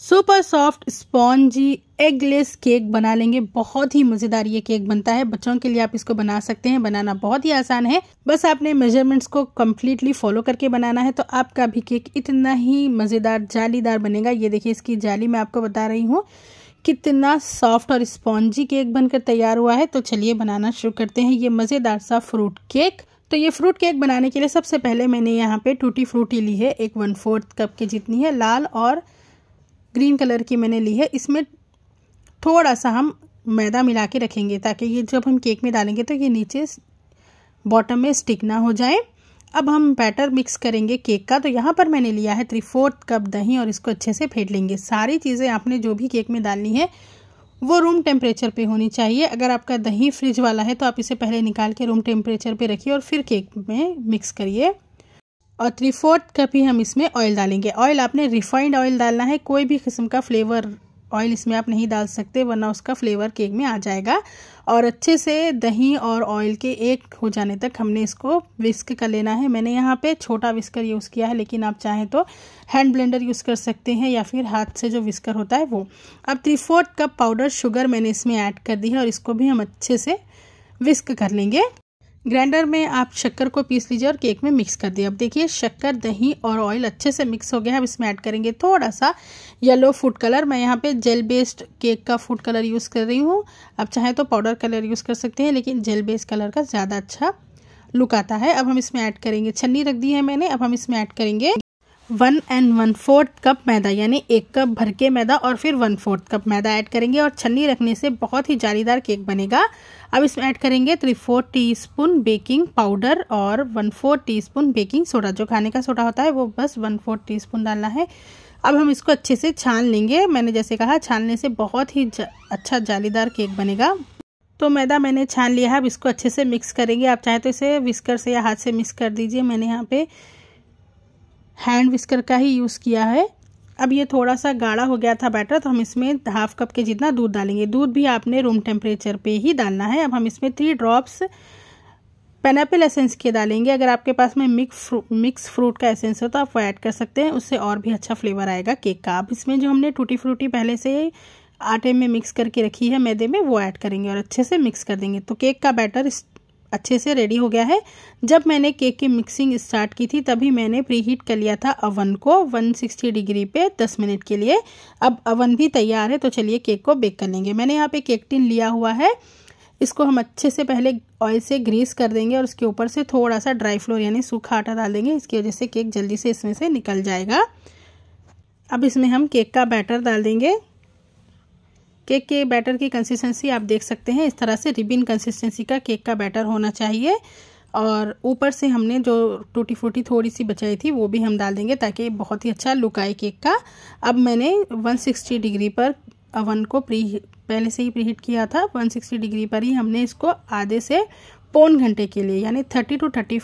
super soft spongy eggless cake बना लेंगे बहुत ही मज़ेदार ये केक बनता है बच्चों के लिए आप इसको बना सकते हैं बनाना बहुत ही आसान है बस आपने मेजरमेंट्स को कम्प्लीटली फॉलो करके बनाना है तो आपका भी केक इतना ही मज़ेदार जालीदार बनेगा ये देखिए इसकी जाली मैं आपको बता रही हूँ कितना सॉफ्ट और स्पॉन्जी केक बनकर तैयार हुआ है तो चलिए बनाना शुरू करते हैं ये मज़ेदार सा फ्रूट केक तो ये फ्रूट केक बनाने के लिए सबसे पहले मैंने यहाँ पे टूटी फ्रूटी ली है एक वन फोर्थ कप के जितनी है लाल और ग्रीन कलर की मैंने ली है इसमें थोड़ा सा हम मैदा मिला के रखेंगे ताकि ये जब हम केक में डालेंगे तो ये नीचे बॉटम में स्टिक ना हो जाए अब हम बैटर मिक्स करेंगे केक का तो यहाँ पर मैंने लिया है थ्री फोर्थ कप दही और इसको अच्छे से फेंट लेंगे सारी चीज़ें आपने जो भी केक में डालनी है वो रूम टेम्परेचर पे होनी चाहिए अगर आपका दही फ्रिज वाला है तो आप इसे पहले निकाल के रूम टेम्परेचर पे रखिए और फिर केक में मिक्स करिए और थ्री फोर्थ कप ही हम इसमें ऑयल डालेंगे ऑयल आपने रिफाइंड ऑयल डालना है कोई भी किस्म का फ्लेवर ऑयल इसमें आप नहीं डाल सकते वरना उसका फ्लेवर केक में आ जाएगा और अच्छे से दही और ऑयल के एक हो जाने तक हमने इसको विस्क कर लेना है मैंने यहाँ पे छोटा विस्कर यूज़ किया है लेकिन आप चाहें तो हैंड ब्लेंडर यूज़ कर सकते हैं या फिर हाथ से जो विस्कर होता है वो अब three fourth cup powder sugar मैंने इसमें ऐड कर दी है और इसको भी हम अच्छे से विस्क कर लेंगे ग्राइंडर में आप शक्कर को पीस लीजिए और केक में मिक्स कर दिए अब देखिए शक्कर दही और ऑयल अच्छे से मिक्स हो गया है अब इसमें ऐड करेंगे थोड़ा सा येलो फूड कलर मैं यहाँ पे जेल बेस्ड केक का फूड कलर यूज़ कर रही हूँ आप चाहें तो पाउडर कलर यूज़ कर सकते हैं लेकिन जेल बेस्ड कलर का ज़्यादा अच्छा लुक आता है अब हम इसमें ऐड करेंगे छन्नी रख दी है मैंने अब हम इसमें ऐड करेंगे one and one fourth cup मैदा यानी एक कप भर के मैदा और फिर वन फोर्थ कप मैदा ऐड करेंगे और छन्नी रखने से बहुत ही जालीदार केक बनेगा अब इसमें ऐड करेंगे three four teaspoon baking powder और one fourth teaspoon baking soda जो खाने का सोडा होता है वो बस वन फोर्थ टी स्पून डालना है अब हम इसको अच्छे से छान लेंगे मैंने जैसे कहा छानने से बहुत ही जा, अच्छा जालीदार केक बनेगा तो मैदा मैंने छान लिया है अब इसको अच्छे से मिक्स करेंगे आप चाहे तो इसे विस्कर से या हाथ से मिक्स कर दीजिए मैंने यहाँ पे हैंड विस्कर का ही यूज़ किया है अब ये थोड़ा सा गाढ़ा हो गया था बैटर तो हम इसमें हाफ कप के जितना दूध डालेंगे दूध भी आपने रूम टेम्परेचर पे ही डालना है अब हम इसमें थ्री ड्रॉप्स पेनापल एसेंस के डालेंगे अगर आपके पास में मिक्स फ्रू, मिक्स फ्रूट का एसेंस हो तो आप वो ऐड कर सकते हैं उससे और भी अच्छा फ्लेवर आएगा केक का अब इसमें जो हमने टूटी फ्रूटी पहले से आटे में मिक्स करके रखी है मैदे में वो ऐड करेंगे और अच्छे से मिक्स कर देंगे तो केक का बैटर अच्छे से रेडी हो गया है जब मैंने केक की मिक्सिंग स्टार्ट की थी तभी मैंने प्री हीट कर लिया था अवन को 160 डिग्री पे 10 मिनट के लिए अब अवन भी तैयार है तो चलिए केक को बेक कर लेंगे मैंने यहाँ पे केक टिन लिया हुआ है इसको हम अच्छे से पहले ऑयल से ग्रीस कर देंगे और उसके ऊपर से थोड़ा सा ड्राई फ्लोर यानी सूखा आटा डाल देंगे इसकी वजह से केक जल्दी से इसमें से निकल जाएगा अब इसमें हम केक का बैटर डाल देंगे केक के बैटर की कंसिस्टेंसी आप देख सकते हैं इस तरह से रिबिन कंसिस्टेंसी का केक का बैटर होना चाहिए और ऊपर से हमने जो टूटी फूटी थोड़ी सी बचाई थी वो भी हम डाल देंगे ताकि बहुत ही अच्छा लुक आए केक का अब मैंने 160 डिग्री पर अवन को प्री पहले से ही प्री हीट किया था 160 डिग्री पर ही हमने इसको आधे से पौन घंटे के लिए यानी 30 टू 30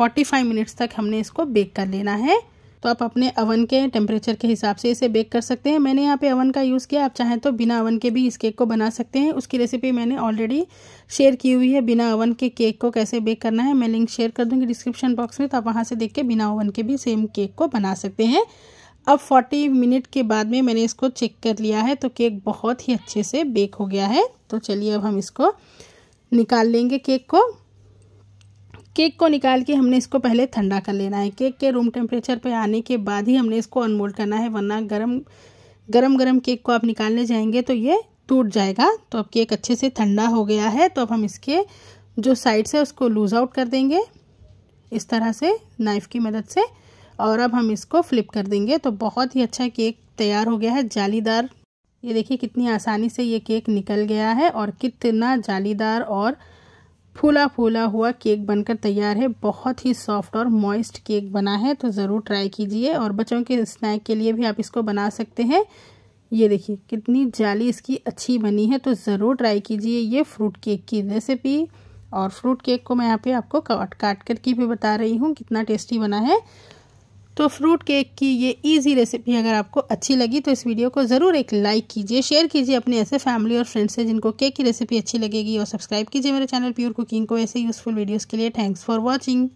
45 मिनट्स तक हमने इसको बेक कर लेना है तो आप अपने अवन के टेम्परेचर के हिसाब से इसे बेक कर सकते हैं मैंने यहाँ पे अवन का यूज़ किया आप चाहें तो बिना अवन के भी इस केक को बना सकते हैं उसकी रेसिपी मैंने ऑलरेडी शेयर की हुई है बिना अवन के केक को कैसे बेक करना है मैं लिंक शेयर कर दूँगी डिस्क्रिप्शन बॉक्स में तो आप वहाँ से देख के बिना ओवन के भी सेम केक को बना सकते हैं अब फोर्टी मिनट के बाद में मैंने इसको चेक कर लिया है तो केक बहुत ही अच्छे से बेक हो गया है तो चलिए अब हम इसको निकाल लेंगे केक को केक को निकाल के हमने इसको पहले ठंडा कर लेना है केक के रूम टेम्परेचर पे आने के बाद ही हमने इसको अनमोल्ड करना है वरना गरम गरम गरम केक को आप निकालने जाएंगे तो ये टूट जाएगा तो अब केक अच्छे से ठंडा हो गया है तो अब हम इसके जो साइड्स है उसको लूज़ आउट कर देंगे इस तरह से नाइफ़ की मदद से और अब हम इसको फ्लिप कर देंगे तो बहुत ही अच्छा केक तैयार हो गया है जालीदार ये देखिए कितनी आसानी से ये केक निकल गया है और कितना जालीदार और फूला फूला हुआ केक बनकर तैयार है बहुत ही सॉफ्ट और मॉइस्ट केक बना है तो ज़रूर ट्राई कीजिए और बच्चों के स्नैक के लिए भी आप इसको बना सकते हैं ये देखिए कितनी जाली इसकी अच्छी बनी है तो ज़रूर ट्राई कीजिए ये फ्रूट केक की रेसिपी और फ्रूट केक को मैं यहाँ पे आपको काट काट कर की भी बता रही हूँ कितना टेस्टी बना है तो फ्रूट केक की ये इजी रेसिपी अगर आपको अच्छी लगी तो इस वीडियो को ज़रूर एक लाइक कीजिए शेयर कीजिए अपने ऐसे फैमिली और फ्रेंड्स से जिनको केक की रेसिपी अच्छी लगेगी और सब्सक्राइब कीजिए मेरे चैनल प्योर कुकिंग को ऐसे यूज़फुल वीडियोज़ के लिए थैंक्स फॉर वॉचिंग